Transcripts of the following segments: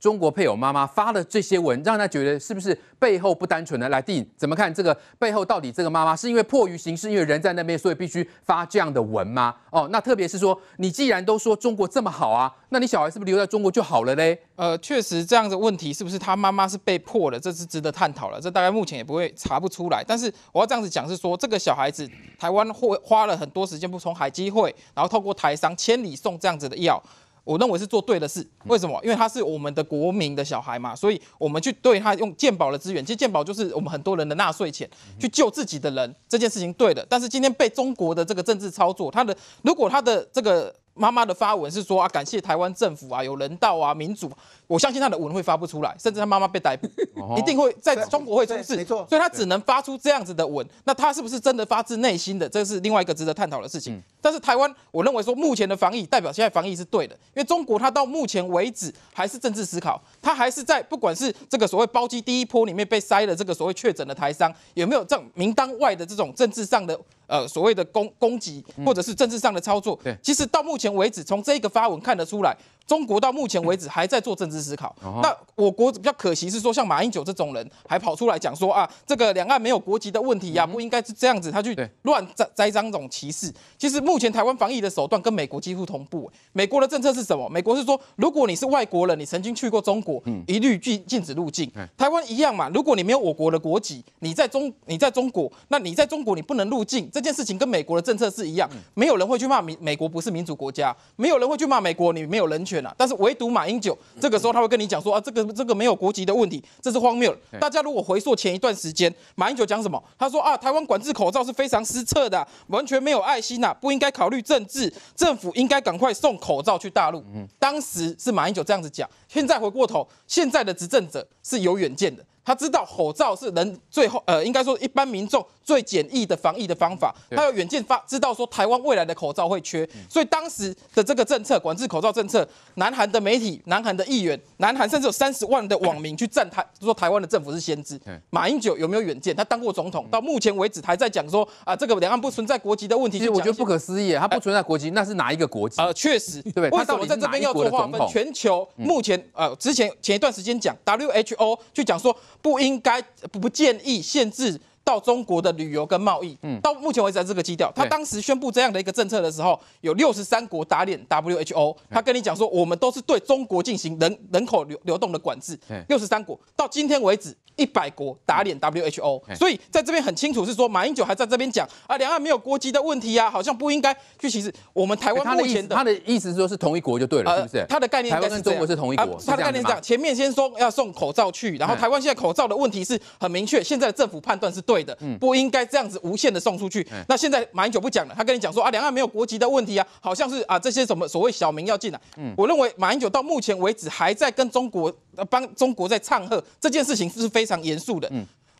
中国配偶妈妈发的这些文，让他觉得是不是背后不单纯呢？来定怎么看这个背后到底这个妈妈是因为迫于形势，因为人在那边，所以必须发这样的文吗？哦，那特别是说，你既然都说中国这么好啊，那你小孩是不是留在中国就好了嘞？呃，确实这样的问题是不是他妈妈是被迫的，这是值得探讨了。这大概目前也不会查不出来。但是我要这样子讲是说，这个小孩子台湾会花了很多时间不从海基会，然后透过台商千里送这样子的药。我认为是做对的事，为什么？因为他是我们的国民的小孩嘛，所以我们去对他用健保的资源，其实健保就是我们很多人的纳税钱，去救自己的人，这件事情对的。但是今天被中国的这个政治操作，他的如果他的这个妈妈的发文是说啊，感谢台湾政府啊，有人道啊，民主。我相信他的文会发不出来，甚至他妈妈被逮捕，一定会在中国会出事，没错，所以他只能发出这样子的文。那他是不是真的发自内心的？这是另外一个值得探讨的事情。但是台湾，我认为说目前的防疫代表现在防疫是对的，因为中国它到目前为止还是政治思考，它还是在不管是这个所谓包机第一波里面被塞的这个所谓确诊的台商，有没有这种名单外的这种政治上的呃所谓的攻攻击或者是政治上的操作？其实到目前为止，从这个发文看得出来。中国到目前为止还在做政治思考。那我国比较可惜是说，像马英九这种人还跑出来讲说啊，这个两岸没有国籍的问题呀，不应该是这样子，他去乱栽栽赃这种歧视。其实目前台湾防疫的手段跟美国几乎同步。美国的政策是什么？美国是说，如果你是外国人，你曾经去过中国，嗯，一律禁禁止入境。台湾一样嘛，如果你没有我国的国籍，你在中你在中国，那你在中国你不能入境，这件事情跟美国的政策是一样。没有人会去骂民美国不是民主国家，没有人会去骂美国你没有人权。但是唯独马英九，这个时候他会跟你讲说啊，这个这个没有国籍的问题，这是荒谬大家如果回溯前一段时间，马英九讲什么？他说啊，台湾管制口罩是非常失策的，完全没有爱心呐，不应该考虑政治，政府应该赶快送口罩去大陆。当时是马英九这样子讲，现在回过头，现在的执政者是有远见的。他知道口罩是人最后呃，应该说一般民众最简易的防疫的方法。他有远见，发知道说台湾未来的口罩会缺，所以当时的这个政策管制口罩政策，南韩的媒体、南韩的议员、南韩甚至有三十万的网民去赞台，说台湾的政府是先知。马英九有没有远见？他当过总统，到目前为止还在讲说啊，这个两岸不存在国籍的问题。其实我觉得不可思议，他不存在国籍，那是哪一个国？籍？呃，确实，对为什么在这边要做划分？全球目前呃，之前前一段时间讲 WHO 去讲说。不应该，不不建议限制。到中国的旅游跟贸易，嗯，到目前为止还是这个基调。他当时宣布这样的一个政策的时候，有六十三国打脸 WHO。他跟你讲说，我们都是对中国进行人人口流流动的管制。六十三国到今天为止，一百国打脸 WHO。所以在这边很清楚是说，马英九还在这边讲啊，两岸没有国籍的问题啊，好像不应该。去其实我们台湾目前的，他的意思说是同一国就对了，是不是？他的概念应该跟中国是同一国，他的概念是这样，前面先说要送口罩去，然后台湾现在口罩的问题是很明确，现在政府判断是对。的，不应该这样子无限的送出去。那现在马英九不讲了，他跟你讲说啊，两岸没有国籍的问题啊，好像是啊，这些什么所谓小民要进来。我认为马英九到目前为止还在跟中国帮中国在唱和，这件事情是非常严肃的。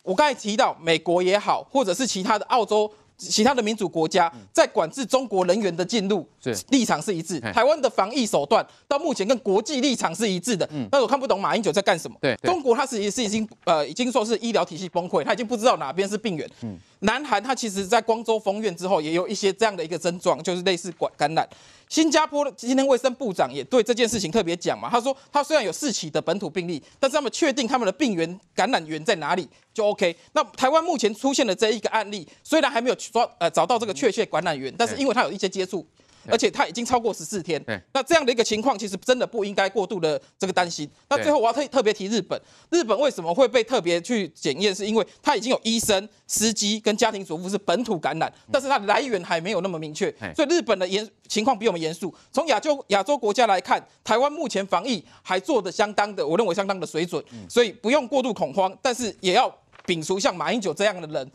我刚才提到美国也好，或者是其他的澳洲。其他的民主国家在管制中国人员的进入，立场是一致。台湾的防疫手段到目前跟国际立场是一致的。嗯，但是我看不懂马英九在干什么。对，中国他是也是已经呃已经说是医疗体系崩溃，他已经不知道哪边是病源。嗯，南韩他其实，在光州封院之后，也有一些这样的一个症状，就是类似管感染。新加坡今天卫生部长也对这件事情特别讲嘛，他说他虽然有四起的本土病例，但是他们确定他们的病源感染源在哪里就 OK。那台湾目前出现的这一个案例，虽然还没有。说呃找到这个确切感染源，但是因为他有一些接触，而且他已经超过十四天，那这样的一个情况其实真的不应该过度的这个担心。那最后我要特特别提日本，日本为什么会被特别去检验？是因为他已经有医生、司机跟家庭主妇是本土感染，但是它的来源还没有那么明确，所以日本的严情况比我们严肃。从亚洲亚洲国家来看，台湾目前防疫还做的相当的，我认为相当的水准，所以不用过度恐慌，但是也要摒除像马英九这样的人。